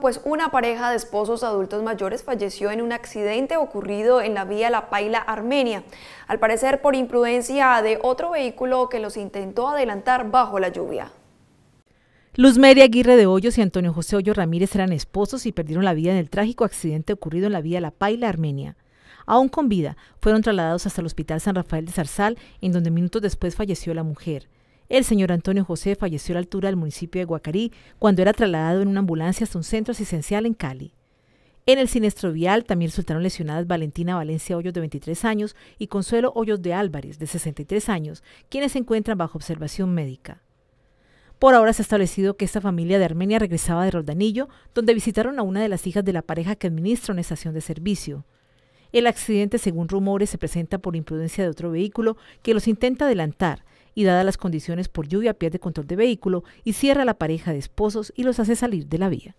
Pues una pareja de esposos adultos mayores falleció en un accidente ocurrido en la vía La Paila, Armenia, al parecer por imprudencia de otro vehículo que los intentó adelantar bajo la lluvia. Luz Aguirre de Hoyos y Antonio José hoyo Ramírez eran esposos y perdieron la vida en el trágico accidente ocurrido en la vía La Paila, Armenia. Aún con vida, fueron trasladados hasta el Hospital San Rafael de Zarzal, en donde minutos después falleció la mujer. El señor Antonio José falleció a la altura del municipio de Guacarí cuando era trasladado en una ambulancia hasta un centro asistencial en Cali. En el siniestro vial también resultaron lesionadas Valentina Valencia Hoyos de 23 años y Consuelo Hoyos de Álvarez de 63 años, quienes se encuentran bajo observación médica. Por ahora se ha establecido que esta familia de Armenia regresaba de Roldanillo, donde visitaron a una de las hijas de la pareja que administra una estación de servicio. El accidente, según rumores, se presenta por imprudencia de otro vehículo que los intenta adelantar, y dadas las condiciones por lluvia pierde control de vehículo y cierra la pareja de esposos y los hace salir de la vía.